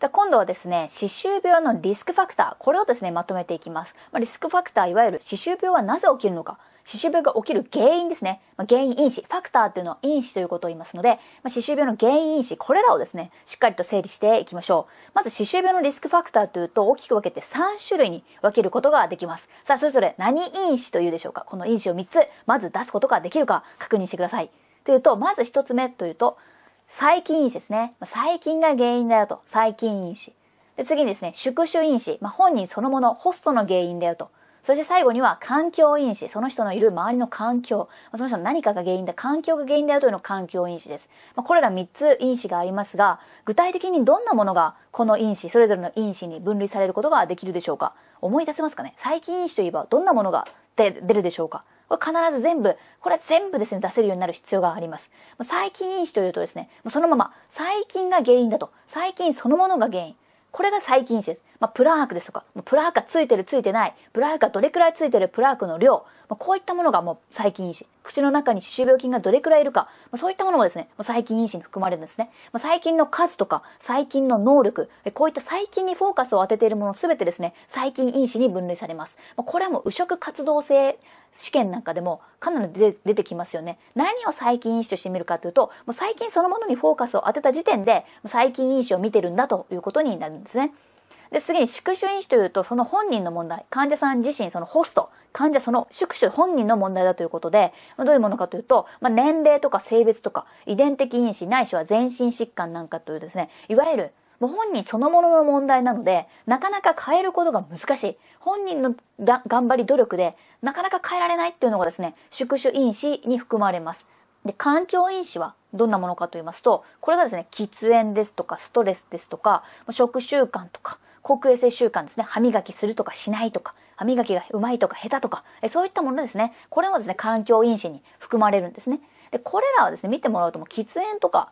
で今度はですね、歯周病のリスクファクター、これをですね、まとめていきます。まあ、リスクファクター、いわゆる歯周病はなぜ起きるのか、歯周病が起きる原因ですね。まあ、原因因子、ファクターっていうのは因子ということを言いますので、まあ、歯周病の原因因子、これらをですね、しっかりと整理していきましょう。まず、歯周病のリスクファクターというと、大きく分けて3種類に分けることができます。さあ、それぞれ何因子というでしょうか。この因子を3つ、まず出すことができるか確認してください。というと、まず1つ目というと、細菌因子ですね。細菌が原因だよと。細菌因子。で、次にですね、宿主因子。まあ、本人そのもの、ホストの原因だよと。そして最後には環境因子。その人のいる周りの環境。その人の何かが原因だ。環境が原因だよというの環境因子です。まあ、これら3つ因子がありますが、具体的にどんなものがこの因子、それぞれの因子に分類されることができるでしょうか思い出せますかね細菌因子といえばどんなものが出るでしょうかこれ必ず全部、これは全部ですね、出せるようになる必要があります。細菌因子というとですね、そのまま、細菌が原因だと。細菌そのものが原因。これが細菌因子です。まあ、プラークですとか、プラークがついてるついてない、プラークがどれくらいついてるプラークの量、まあ、こういったものがもう細菌因子。口の中に歯周病菌がどれくらいいるか、まあ、そういったものもですね、細菌因子に含まれるんですね。まあ、細菌の数とか、細菌の能力、こういった細菌にフォーカスを当てているものすべてですね、細菌因子に分類されます。まあ、これはもう右食活動性試験なんかでもかなり出出てきますよね。何を最近因子としてみるかというと、もう最近そのものにフォーカスを当てた時点で、最近因子を見てるんだということになるんですね。で、次に宿主因子というと、その本人の問題、患者さん自身、そのホスト、患者その宿主本人の問題だということで、どういうものかというと、まあ、年齢とか性別とか、遺伝的因子、ないしは全身疾患なんかというですね、いわゆるもう本人そのものの問題なので、なかなか変えることが難しい。本人の頑張り努力で、なかなか変えられないっていうのがですね、宿主因子に含まれます。で、環境因子はどんなものかと言いますと、これがですね、喫煙ですとか、ストレスですとか、食習慣とか、国衛生習慣ですね、歯磨きするとかしないとか、歯磨きがうまいとか下手とか、えそういったものですね、これもですね、環境因子に含まれるんですね。で、これらはですね、見てもらうとも喫煙とか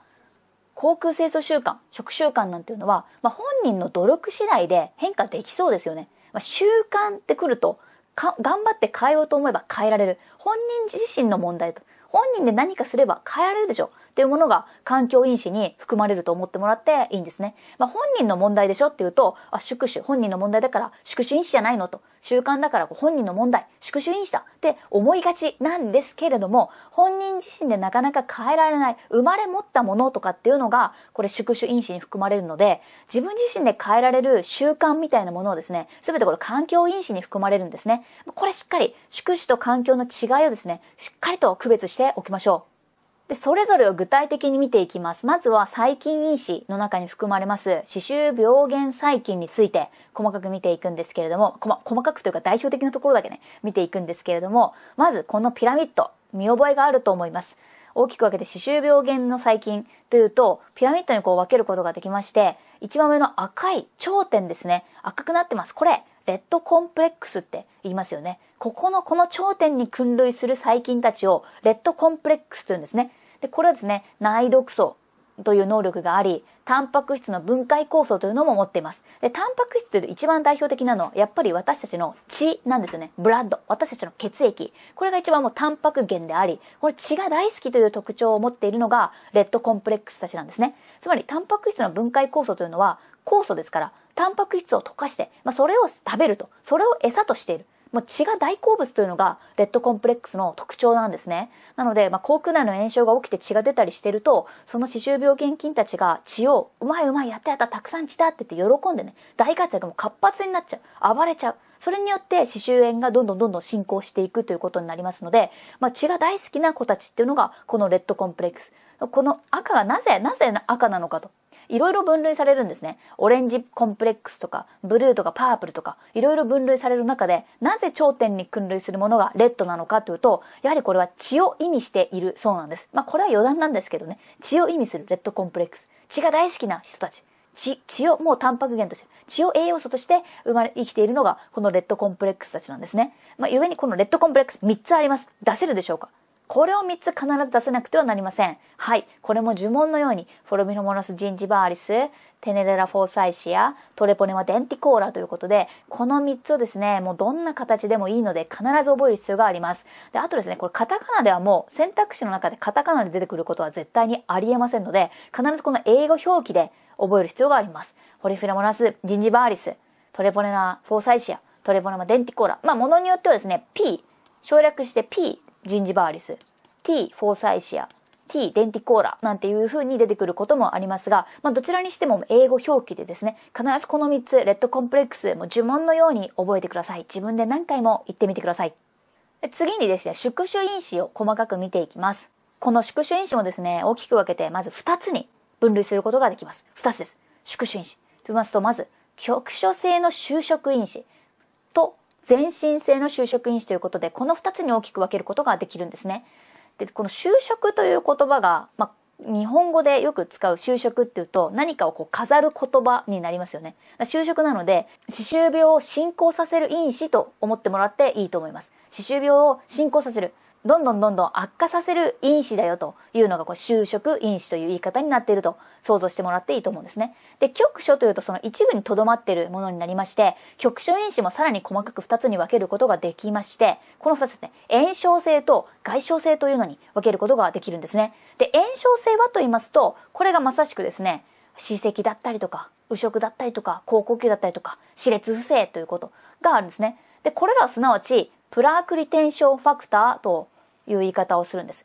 航空清掃習慣、食習慣なんていうのは、まあ、本人の努力次第で変化できそうですよね。まあ、習慣ってくると、頑張って変えようと思えば変えられる。本人自身の問題と。本人で何かすれば変えられるでしょう。っていうものが環境因子に含まれると思ってもらっていいんですね。まあ、本人の問題でしょっていうと、あ、宿主、本人の問題だから宿主因子じゃないのと、習慣だから本人の問題、宿主因子だって思いがちなんですけれども、本人自身でなかなか変えられない、生まれ持ったものとかっていうのが、これ宿主因子に含まれるので、自分自身で変えられる習慣みたいなものをですね、すべてこれ環境因子に含まれるんですね。これしっかり、宿主と環境の違いをですね、しっかりと区別しておきましょう。で、それぞれを具体的に見ていきます。まずは細菌因子の中に含まれます、歯周病原細菌について細かく見ていくんですけれども、細かくというか代表的なところだけね、見ていくんですけれども、まずこのピラミッド、見覚えがあると思います。大きく分けて歯周病原の細菌というと、ピラミッドにこう分けることができまして、一番上の赤い頂点ですね。赤くなってます。これ、レッドコンプレックスって言いますよね。ここの、この頂点に君類する細菌たちを、レッドコンプレックスというんですね。で、これはですね、内毒素という能力があり、タンパク質の分解酵素というのも持っています。で、タンパク質という一番代表的なのは、やっぱり私たちの血なんですよね。ブラッド。私たちの血液。これが一番もうタンパク源であり、これ血が大好きという特徴を持っているのが、レッドコンプレックスたちなんですね。つまり、タンパク質の分解酵素というのは、酵素ですから、タンパク質を溶かして、まあ、それを食べると。それを餌としている。もう血が大好物というのが、レッドコンプレックスの特徴なんですね。なので、まあ、口腔内の炎症が起きて血が出たりしてると、その歯周病原菌たちが血を、うまいうまい、やったやった、たくさん血だって言って喜んでね、大活躍も活発になっちゃう。暴れちゃう。それによって歯周炎がどんどんどんどん進行していくということになりますので、まあ、血が大好きな子たちっていうのが、このレッドコンプレックス。この赤がなぜ、なぜ赤なのかと。いろいろ分類されるんですね。オレンジコンプレックスとか、ブルーとかパープルとか、いろいろ分類される中で、なぜ頂点に君類するものがレッドなのかというと、やはりこれは血を意味しているそうなんです。まあこれは余談なんですけどね、血を意味するレッドコンプレックス。血が大好きな人たち。血、血を、もうタンパク源として、血を栄養素として生まれ、生きているのが、このレッドコンプレックスたちなんですね。まあ、ゆえにこのレッドコンプレックス3つあります。出せるでしょうかこれを3つ必ず出せなくてはなりません。はい。これも呪文のように、フォルミノモラス・ジンジバーリス、テネレラ・フォーサイシア、トレポネマ・デンティコーラということで、この3つをですね、もうどんな形でもいいので必ず覚える必要があります。で、あとですね、これカタカナではもう選択肢の中でカタカナで出てくることは絶対にありえませんので、必ずこの英語表記で覚える必要があります。フォルフィラモラス・ジンジバーリス、トレポネマフォーサイシア、トレポネマ・デンティコーラ。まあ、ものによってはですね、P、省略して P ジンジバーリス T フォーサイシア T デンティコーラなんていう風に出てくることもありますが、まあ、どちらにしても英語表記でですね必ずこの3つレッドコンプレックスも呪文のように覚えてください自分で何回も言ってみてください次にですね宿主因子を細かく見ていきますこの宿主因子もですね大きく分けてまず2つに分類することができます2つです宿主因子と言いますとまず局所性の就職因子全身性の就職因子ということで、この2つに大きく分けることができるんですね。で、この就職という言葉が、まあ、日本語でよく使う就職っていうと、何かをこう飾る言葉になりますよね。就職なので、歯周病を進行させる因子と思ってもらっていいと思います。歯周病を進行させる。どんどんどんどん悪化させる因子だよというのがこう就職因子という言い方になっていると想像してもらっていいと思うんですね。で、局所というとその一部にとどまっているものになりまして、局所因子もさらに細かく2つに分けることができまして、この2つですね、炎症性と外傷性というのに分けることができるんですね。で、炎症性はと言いますと、これがまさしくですね、歯石だったりとか、右食だったりとか、高呼吸だったりとか、歯列不正ということがあるんですね。で、これらはすなわち、プラークリテンションファクターという言い方をするんです。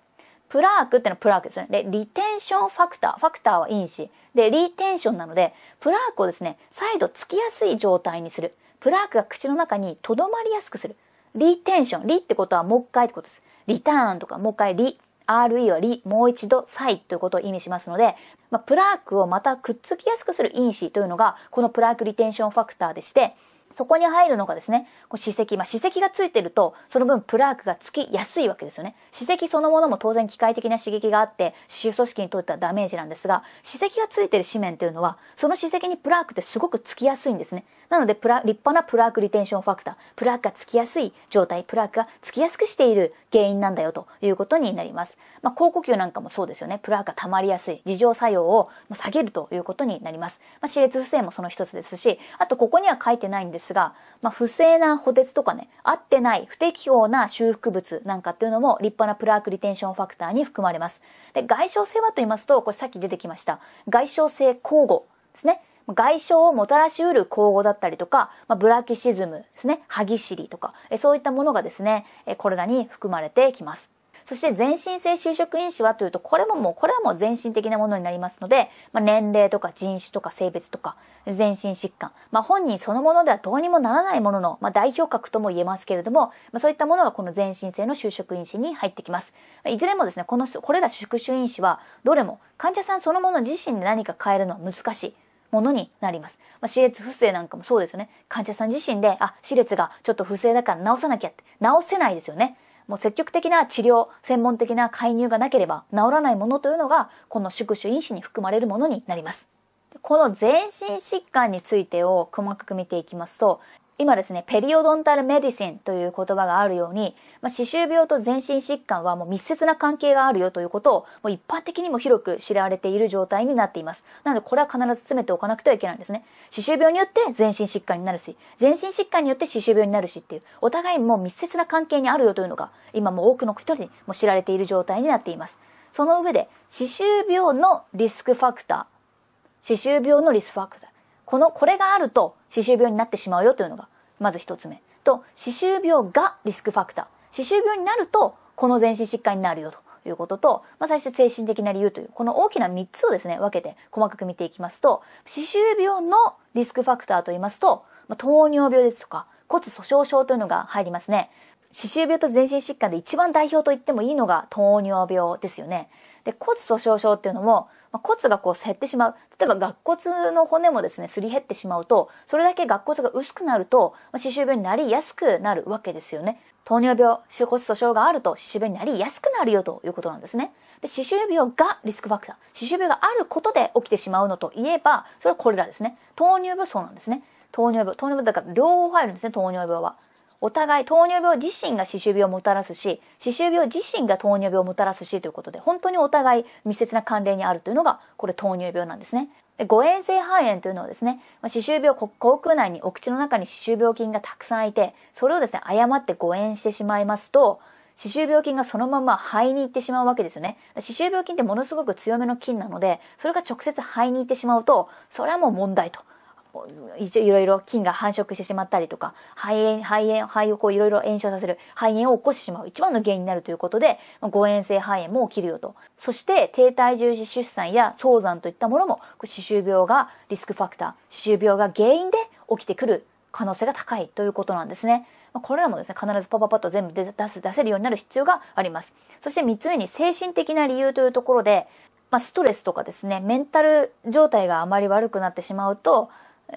プラークってのはプラークですよね。で、リテンションファクター。ファクターは因子。で、リテンションなので、プラークをですね、再度つきやすい状態にする。プラークが口の中に留まりやすくする。リテンション。リってことはもう一回ってことです。リターンとかもう一回リ。RE はリ、もう一度、再ということを意味しますので、まあ、プラークをまたくっつきやすくする因子というのが、このプラークリテンションファクターでして、そこに入るのがですね、こう歯石。まあ、歯石がついてると、その分プラークがつきやすいわけですよね。歯石そのものも当然機械的な刺激があって、歯周組織にとってはダメージなんですが、歯石がついてる紙面っていうのは、その歯石にプラークってすごくつきやすいんですね。なので、プラ、立派なプラークリテンションファクター、プラークがつきやすい状態、プラークがつきやすくしている原因なんだよということになります。まあ、高呼吸なんかもそうですよね。プラークが溜まりやすい、自浄作用を下げるということになります。まあ、歯列不正もその一つですし、あとここには書いてないんですですが、まあ、不正な補鉄とかね、合ってない不適法な修復物なんかっていうのも立派なプラークリテンションファクターに含まれます。で、外傷性はと言いますと、これさっき出てきました、外傷性交互ですね。外傷をもたらしうる交互だったりとか、まあ、ブラキシズムですね、歯ぎしりとか、そういったものがですね、これらに含まれてきます。そして全身性就職因子はというと、これももう、これはもう全身的なものになりますので、まあ、年齢とか人種とか性別とか、全身疾患、まあ、本人そのものではどうにもならないものの、まあ、代表格とも言えますけれども、まあ、そういったものがこの全身性の就職因子に入ってきます。いずれもですね、この、これら宿主因子は、どれも患者さんそのもの自身で何か変えるのは難しい。ものになります。まあ、歯列不正なんかもそうですよね。患者さん自身で、あ、歯列がちょっと不正だから直さなきゃって、直せないですよね。もう積極的な治療、専門的な介入がなければ治らないものというのが、この宿主因子に含まれるものになります。この全身疾患についてを細かく見ていきますと、今ですね、ペリオドンタルメディシンという言葉があるように、まあ、歯周病と全身疾患はもう密接な関係があるよということを、もう一般的にも広く知られている状態になっています。なので、これは必ず詰めておかなくてはいけないんですね。歯周病によって全身疾患になるし、全身疾患によって歯周病になるしっていう、お互いもう密接な関係にあるよというのが、今もう多くの人にも知られている状態になっています。その上で、歯周病のリスクファクター、歯周病のリスクファクター、この、これがあると、歯周病になってしまうよというのが、まず一つ目。と、歯周病がリスクファクター。歯周病になると、この全身疾患になるよということと、まあ、最初精神的な理由という、この大きな3つをですね、分けて細かく見ていきますと、歯周病のリスクファクターと言いますと、まあ、糖尿病ですとか、骨粗鬆症というのが入りますね。歯周病と全身疾患で一番代表と言ってもいいのが糖尿病ですよね。で、骨粗鬆症っていうのも、まあ、骨がこう減ってしまう。例えば、顎骨の骨もですね、すり減ってしまうと、それだけ顎骨が薄くなると、まあ、歯周病になりやすくなるわけですよね。糖尿病、歯骨粗鬆があると、歯周病になりやすくなるよということなんですね。で、歯周病がリスクファクター。歯周病があることで起きてしまうのといえば、それはこれらですね。糖尿病そうなんですね。糖尿病。糖尿病だから両方入るんですね、糖尿病は。お互い糖尿病自身が歯周病をもたらすし歯周病自身が糖尿病をもたらすしということで本当にお互い密接な関連にあるというのがこれ糖尿病なんですね。誤嚥性肺炎というのはですね、歯周病、口腔内にお口の中に歯周病菌がたくさんいて、それをですね、誤って誤嚥してしまいますと、歯周病菌がそのまま肺に行ってしまうわけですよね。歯周病菌ってものすごく強めの菌なので、それが直接肺に行ってしまうと、それはもう問題といろいろ菌が繁殖してしまったりとか、肺炎、肺炎、肺をこういろいろ炎症させる、肺炎を起こしてしまう一番の原因になるということで、誤嚥性肺炎も起きるよと。そして、低体重視出産や早産といったものも、歯周病がリスクファクター、歯周病が原因で起きてくる可能性が高いということなんですね。これらもですね、必ずパパパッと全部出す、出せるようになる必要があります。そして3つ目に精神的な理由というところで、まあ、ストレスとかですね、メンタル状態があまり悪くなってしまうと、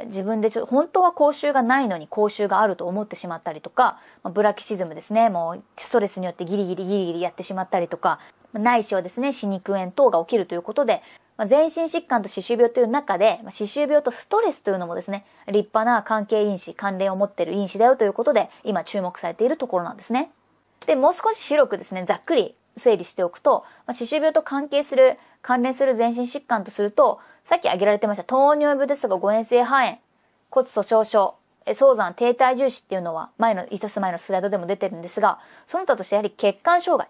自分でちょ本当は口臭がないのに口臭があると思ってしまったりとか、まあ、ブラキシズムですねもうストレスによってギリギリギリギリやってしまったりとかま内視はですね歯肉炎等が起きるということで、まあ、全身疾患と歯周病という中で、まあ、歯周病とストレスというのもですね立派な関係因子関連を持っている因子だよということで今注目されているところなんですね。でもう少し広くですねざっくり整理しておくと、まあ、歯周病と関係する関連する全身疾患とすると、さっき挙げられてました糖尿病ですが誤嚥性肺炎、骨粗鬆症、早産停滞重視っていうのは前の、一つ前のスライドでも出てるんですが、その他としてやはり血管障害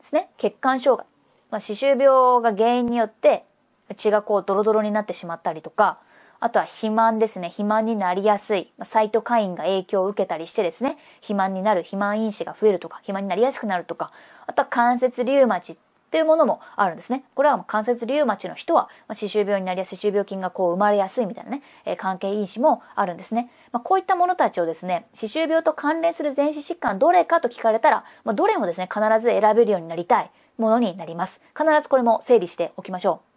ですね。血管障害。まあ、歯周病が原因によって血がこうドロドロになってしまったりとか、あとは肥満ですね。肥満になりやすい。サイトカインが影響を受けたりしてですね、肥満になる、肥満因子が増えるとか、肥満になりやすくなるとか、あとは関節リウマチっっていうものもあるんですね。これは関節リウマチの人は、まあ、歯周病になりやすい、歯周病菌がこう生まれやすいみたいなね、えー、関係因子もあるんですね。まあ、こういったものたちをですね、歯周病と関連する全身疾患どれかと聞かれたら、まあ、どれもですね、必ず選べるようになりたいものになります。必ずこれも整理しておきましょう。